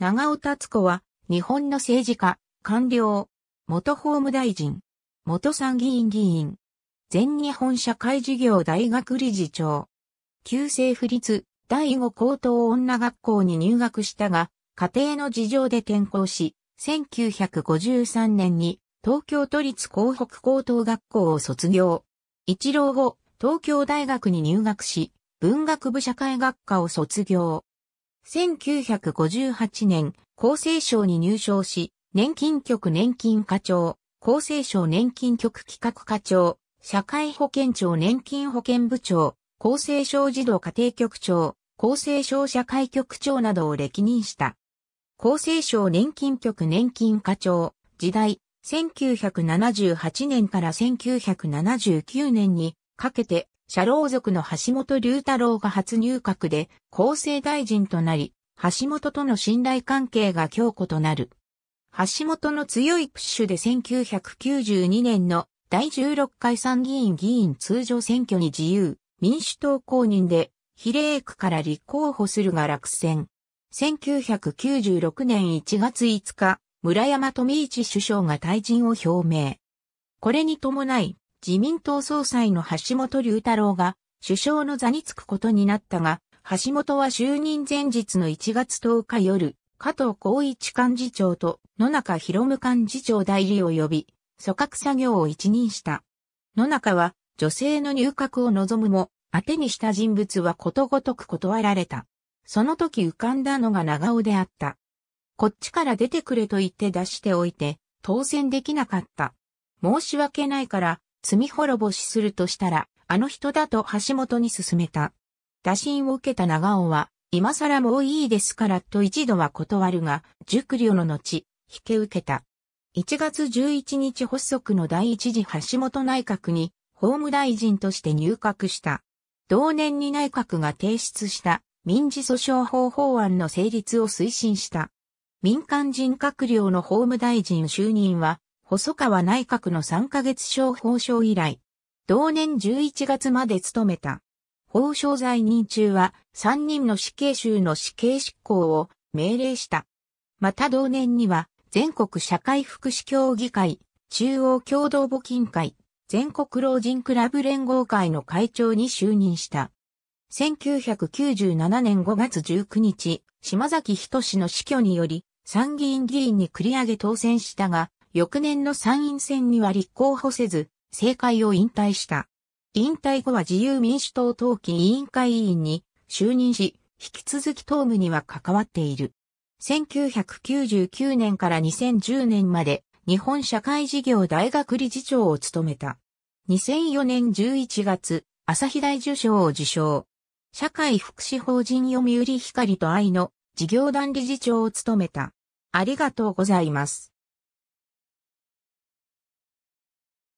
長尾達子は、日本の政治家、官僚、元法務大臣、元参議院議員、全日本社会事業大学理事長、旧政府立第五高等女学校に入学したが、家庭の事情で転校し、1953年に東京都立港北高等学校を卒業。一浪後、東京大学に入学し、文学部社会学科を卒業。1958年、厚生省に入省し、年金局年金課長、厚生省年金局企画課長、社会保険庁年金保険部長、厚生省児童家庭局長、厚生省社会局長などを歴任した。厚生省年金局年金課長、時代、1978年から1979年にかけて社労族の橋本龍太郎が初入閣で厚生大臣となり、橋本との信頼関係が強固となる。橋本の強いプッシュで1992年の第16回参議院議員通常選挙に自由、民主党公認で比例区から立候補するが落選。1996年1月5日、村山富一首相が退陣を表明。これに伴い、自民党総裁の橋本龍太郎が首相の座につくことになったが、橋本は就任前日の1月10日夜、加藤光一幹事長と野中博文幹事長代理を呼び、組閣作業を一任した。野中は女性の入閣を望むも、当てにした人物はことごとく断られた。その時浮かんだのが長尾であった。こっちから出てくれと言って出しておいて、当選できなかった。申し訳ないから、罪滅ぼしするとしたら、あの人だと橋本に勧めた。打診を受けた長尾は、今更もういいですからと一度は断るが、熟慮の後、引け受けた。1月11日発足の第一次橋本内閣に、法務大臣として入閣した。同年に内閣が提出した民事訴訟法法案の成立を推進した。民間人閣僚の法務大臣就任は細川内閣の3ヶ月小法相以来、同年11月まで務めた。法相在任中は3人の死刑囚の死刑執行を命令した。また同年には全国社会福祉協議会、中央共同募金会、全国老人クラブ連合会の会長に就任した。1997年5月19日、島崎氏の死去により参議院議員に繰り上げ当選したが、翌年の参院選には立候補せず、政界を引退した。引退後は自由民主党党紀委員会委員に就任し、引き続き党務には関わっている。1999年から2010年まで日本社会事業大学理事長を務めた。2004年11月、朝日大受賞を受賞。社会福祉法人読売光と愛の事業団理事長を務めた。ありがとうございます。